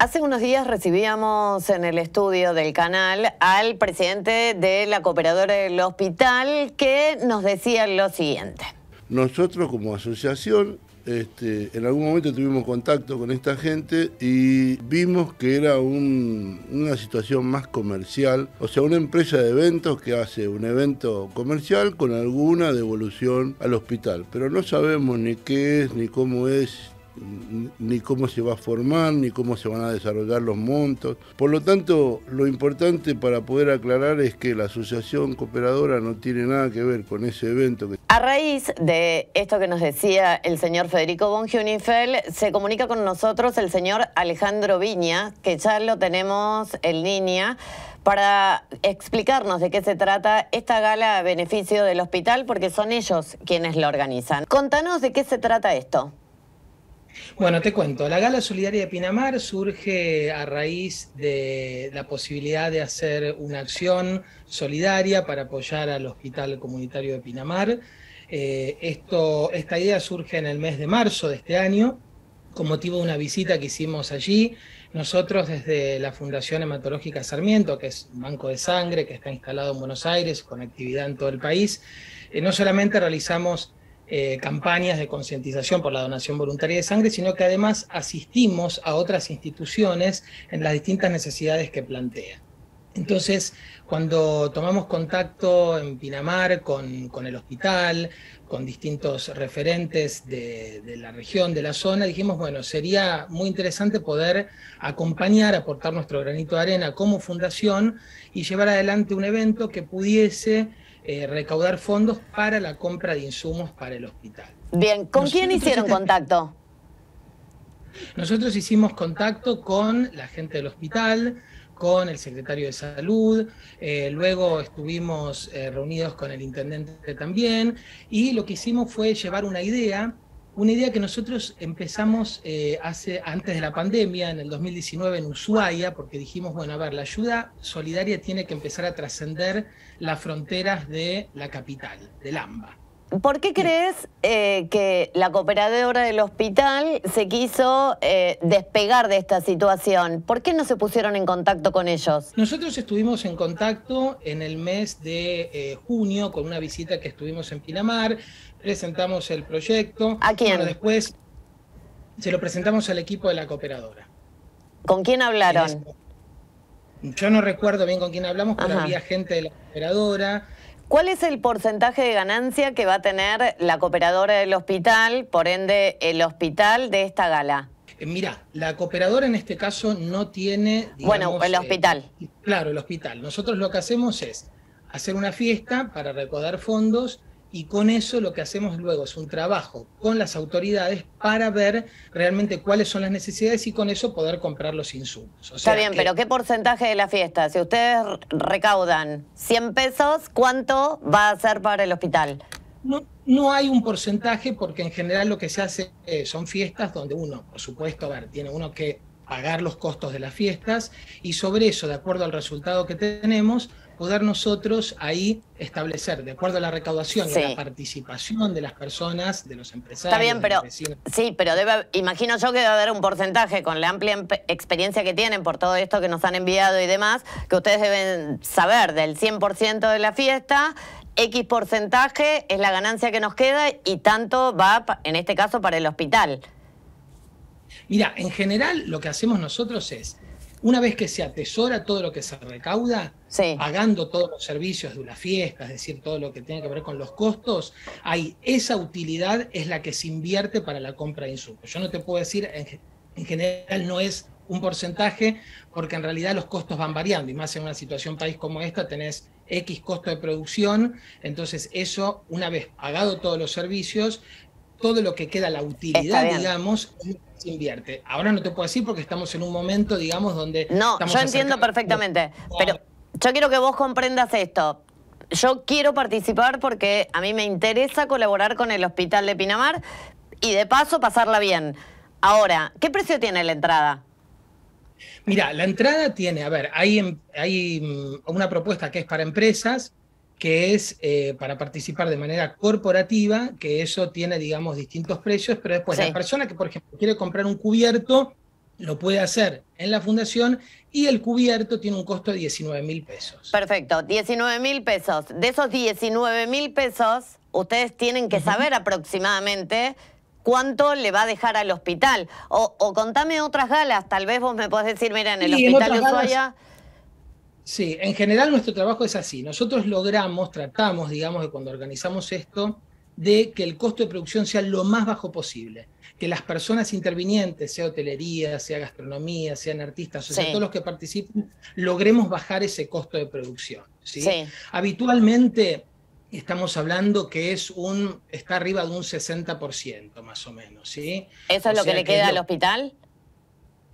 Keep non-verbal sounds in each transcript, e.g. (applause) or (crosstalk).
Hace unos días recibíamos en el estudio del canal al presidente de la cooperadora del hospital que nos decía lo siguiente. Nosotros como asociación este, en algún momento tuvimos contacto con esta gente y vimos que era una situación más comercial, o sea, una empresa de eventos que hace un evento comercial con alguna devolución al hospital, pero no sabemos ni qué es, ni cómo es, ni cómo se va a formar, ni cómo se van a desarrollar los montos. Por lo tanto, lo importante para poder aclarar es que la asociación cooperadora no tiene nada que ver con ese evento. A raíz de esto que nos decía el señor Federico von se comunica con nosotros el señor Alejandro Viña, que ya lo tenemos en línea para explicarnos de qué se trata esta gala a beneficio del hospital, porque son ellos quienes la organizan. Contanos de qué se trata esto. Bueno, te cuento, la Gala Solidaria de Pinamar surge a raíz de la posibilidad de hacer una acción solidaria para apoyar al Hospital Comunitario de Pinamar. Eh, esta idea surge en el mes de marzo de este año, con motivo de una visita que hicimos allí. Nosotros desde la Fundación Hematológica Sarmiento, que es un banco de sangre que está instalado en Buenos Aires con actividad en todo el país, eh, no solamente realizamos eh, campañas de concientización por la donación voluntaria de sangre, sino que además asistimos a otras instituciones en las distintas necesidades que plantea. Entonces, cuando tomamos contacto en Pinamar con, el hospital, con distintos referentes de, de, la región, de la zona, dijimos, bueno, sería muy interesante poder acompañar, aportar nuestro granito de arena como fundación y llevar adelante un evento que pudiese eh, recaudar fondos para la compra de insumos para el hospital. Bien, ¿con quién hicieron contacto? Nosotros hicimos contacto con la gente del hospital, con el secretario de salud, eh, luego estuvimos eh, reunidos con el intendente también y lo que hicimos fue llevar una idea una idea que nosotros empezamos eh, hace, antes de la pandemia, en el 2019 en Ushuaia, porque dijimos, bueno, a ver, la ayuda solidaria tiene que empezar a trascender las fronteras de la capital, del AMBA. ¿Por qué crees eh, que la cooperadora del hospital se quiso eh, despegar de esta situación? ¿Por qué no se pusieron en contacto con ellos? Nosotros estuvimos en contacto en el mes de eh, junio con una visita que estuvimos en Pinamar, presentamos el proyecto. ¿A quién? después se lo presentamos al equipo de la cooperadora. ¿Con quién hablaron? Yo no recuerdo bien con quién hablamos, pero había gente de la cooperadora ¿Cuál es el porcentaje de ganancia que va a tener la cooperadora del hospital, por ende el hospital de esta gala? Eh, Mira, la cooperadora en este caso no tiene... bueno, el eh, hospital. claro, el hospital. Nosotros lo que hacemos es hacer una fiesta para recaudar fondos y con eso lo que hacemos luego es un trabajo con las autoridades para ver realmente cuáles son las necesidades y con eso poder comprar los insumos. Está bien, pero ¿qué porcentaje de la fiesta? Si ustedes recaudan 100 pesos, ¿cuánto va a ser para el hospital? No, hay un porcentaje porque en general lo que se hace eh, son fiestas donde uno, por supuesto, a ver, tiene uno que pagar los costos de las fiestas y sobre eso, de acuerdo al resultado que tenemos, poder nosotros ahí establecer, de acuerdo a la recaudación y la participación de las personas, de los empresarios. Está bien, pero sí, pero imagino yo que debe haber un porcentaje con la amplia experiencia que tienen por todo esto que nos han enviado y demás, que ustedes deben saber del 100% de la fiesta. X porcentaje es la ganancia que nos queda y tanto va, en este caso, para el hospital. Mira, en general lo que hacemos nosotros es una vez que se atesora todo lo que se recauda, pagando todos los servicios de una fiesta, es decir, todo lo que tiene que ver con los costos, esa utilidad es la que se invierte para la compra de insumos. Yo no te puedo decir, en, en general no es un porcentaje, porque en realidad los costos van variando, y más en una situación país como esta tenés X costo de producción, entonces eso, una vez pagado todos los servicios, todo lo que queda, la utilidad, digamos, invierte. Ahora no te puedo decir porque estamos en un momento, digamos, donde... No, yo entiendo perfectamente, pero yo quiero que vos comprendas esto. Yo quiero participar porque a mí me interesa colaborar con el Hospital de Pinamar y de paso pasarla bien. Ahora, ¿qué precio tiene la entrada? Mira, la entrada tiene, a ver, hay, em, hay mm, una propuesta que es para empresas, que es eh, para participar de manera corporativa, que eso tiene, digamos, distintos precios, pero después la persona que, por ejemplo, quiere comprar un cubierto, lo puede hacer en la fundación y el cubierto tiene un costo de 19 mil pesos. Perfecto, 19 mil pesos. De esos 19 mil pesos, ustedes tienen que saber aproximadamente cuánto le va a dejar al hospital. O, contame otras galas, tal vez vos me podés decir, mira, en el hospital de Sí, en general nuestro trabajo es así. Nosotros logramos, tratamos, digamos, de cuando organizamos esto, de que el costo de producción sea lo más bajo posible, que las personas intervinientes, sea hotelería, sea gastronomía, sean artistas, o sea, todos los que participen, logremos bajar ese costo de producción. ¿sí? Habitualmente estamos hablando que es un, está arriba de un 60% más o menos. ¿sí? ¿Eso es lo que le queda al hospital?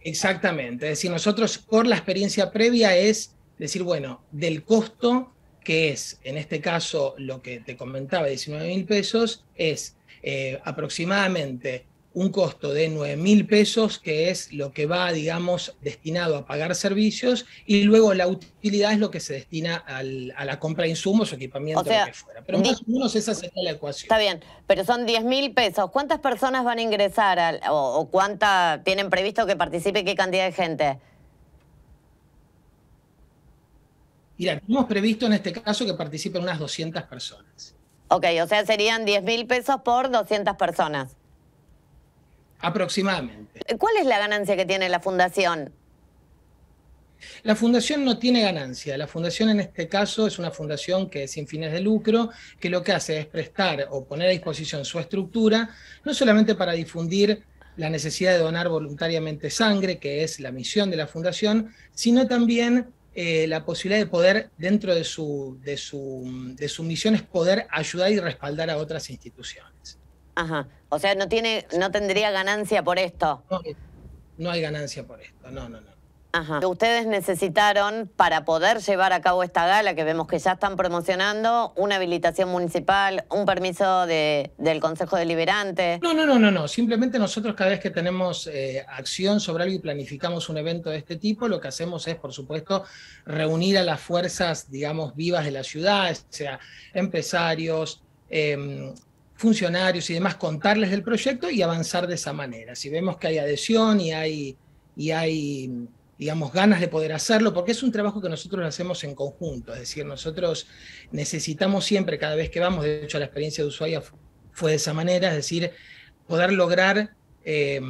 Exactamente, es decir, nosotros por la experiencia previa es decir, bueno, del costo que es, en este caso, lo que te comentaba, 19 mil pesos, es eh, aproximadamente un costo de 9 mil pesos, que es lo que va, digamos, destinado a pagar servicios, y luego la utilidad es lo que se destina a la compra de insumos o equipamiento, lo que fuera. Pero más o menos esa sería la ecuación. Está bien, pero son 10 mil pesos. ¿Cuántas personas van a ingresar o, o, cuánta tienen previsto que participe qué cantidad de gente? Mirá, hemos previsto en este caso que participen unas 200 personas. Ok, o sea, serían 10 mil pesos por 200 personas. Aproximadamente. ¿Cuál es la ganancia que tiene la fundación? La fundación no tiene ganancia. La fundación en este caso es una fundación que es sin fines de lucro, que lo que hace es prestar o poner a disposición su estructura, no solamente para difundir la necesidad de donar voluntariamente sangre, que es la misión de la fundación, sino también eh, la posibilidad de poder, dentro de su, de, su, de su misión, es poder ayudar y respaldar a otras instituciones. Ajá. O sea, no, tiene, no tendría ganancia por esto. no hay ganancia por esto, no, no, no ustedes necesitaron para poder llevar a cabo esta gala que vemos que ya están promocionando, una habilitación municipal, un permiso del Consejo Deliberante. No, no, no, no, no. Simplemente nosotros cada vez que tenemos eh, acción sobre algo y planificamos un evento de este tipo, lo que hacemos es, por supuesto, reunir a las fuerzas, digamos, vivas de la ciudad, o sea, empresarios. Em, funcionarios y demás, contarles del proyecto y avanzar de esa manera. Si vemos que hay adhesión y hay, y hay digamos, ganas de poder hacerlo, porque es un trabajo que nosotros hacemos en conjunto, es decir, nosotros necesitamos siempre, cada vez que vamos, de hecho la experiencia de Ushuaia fue de esa manera, es decir, poder lograr eh,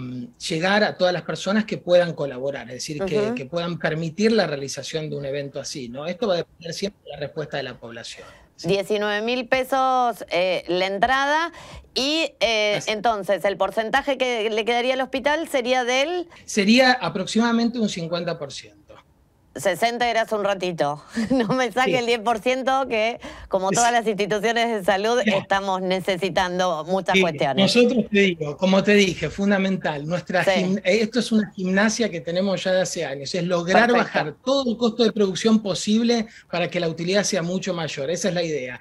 llegar a todas las personas que puedan colaborar, es decir, que, que, puedan permitir la realización de un evento así, ¿no? Esto va a depender siempre de la respuesta de la población. 19 mil pesos eh, la entrada y eh, entonces el porcentaje que le quedaría al hospital sería del... Sería aproximadamente un 50%. 60 eras un ratito. (laughs) No me saque el 10% que, como todas las instituciones de salud, estamos necesitando muchas cuestiones. Nosotros te digo, como te dije, fundamental. Nuestra eh, Esto es una gimnasia que tenemos ya de hace años. Es lograr bajar todo el costo de producción posible para que la utilidad sea mucho mayor. Esa es la idea.